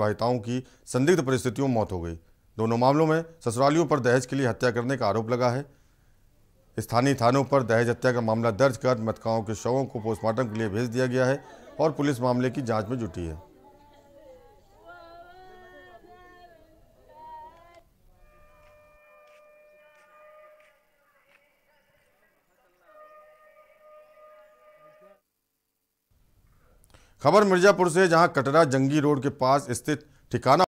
विवाहिताओं की संदिग्ध परिस्थितियों में मौत हो गई दोनों मामलों में ससुरालियों पर दहेज के लिए हत्या करने का आरोप लगा है स्थानीय थानों पर दहेज हत्या का मामला दर्ज कर मतकाओं के शवों को पोस्टमार्टम के लिए भेज दिया गया है और पुलिस मामले की जांच में जुटी है खबर मिर्जापुर से जहां कटरा जंगी रोड के पास स्थित ठिकाना